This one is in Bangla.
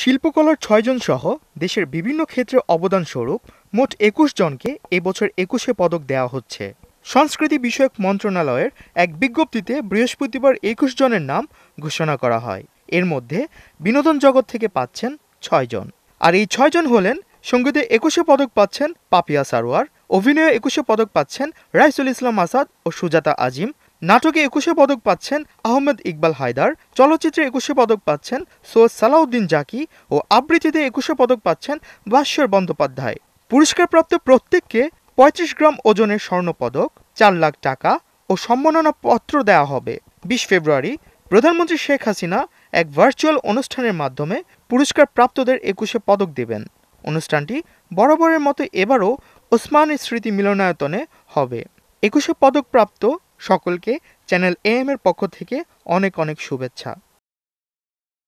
শিল্পকলার ছয়জন সহ দেশের বিভিন্ন ক্ষেত্রে অবদান স্বরূপ মোট একুশ জনকে এবছর একুশে পদক দেওয়া হচ্ছে সংস্কৃতি বিষয়ক মন্ত্রণালয়ের এক বিজ্ঞপ্তিতে বৃহস্পতিবার একুশ জনের নাম ঘোষণা করা হয় এর মধ্যে বিনোদন জগৎ থেকে পাচ্ছেন ছয়জন আর এই ছয়জন হলেন সঙ্গীতে একুশে পদক পাচ্ছেন পাপিয়া সারোয়ার অভিনয়ে একুশে পদক পাচ্ছেন রাইসুল ইসলাম আসাদ ও সুজাতা আজিম নাটকে একুশে পদক পাচ্ছেন আহমেদ ইকবাল হায়দার চলচ্চিত্রে একুশে পদক পাচ্ছেন সৈয়দ সালাউদ্দিন জাকি ও আবৃত্তিতে একুশে পদক পাচ্ছেন ভাস্বর বন্দ্যোপাধ্যায় পুরস্কারপ্রাপ্ত প্রত্যেককে পঁয়ত্রিশ গ্রাম ওজনের স্বর্ণপদক চার লাখ টাকা ও সম্মাননা পত্র দেওয়া হবে বিশ ফেব্রুয়ারি প্রধানমন্ত্রী শেখ হাসিনা এক ভার্চুয়াল অনুষ্ঠানের মাধ্যমে পুরস্কার প্রাপ্তদের একুশে পদক দেবেন অনুষ্ঠানটি বরাবরের মতো এবারও ওসমানের স্মৃতি মিলনায়তনে হবে একুশে পদকপ্রাপ্ত সকলকে চ্যানেল এএম এর পক্ষ থেকে অনেক অনেক শুভেচ্ছা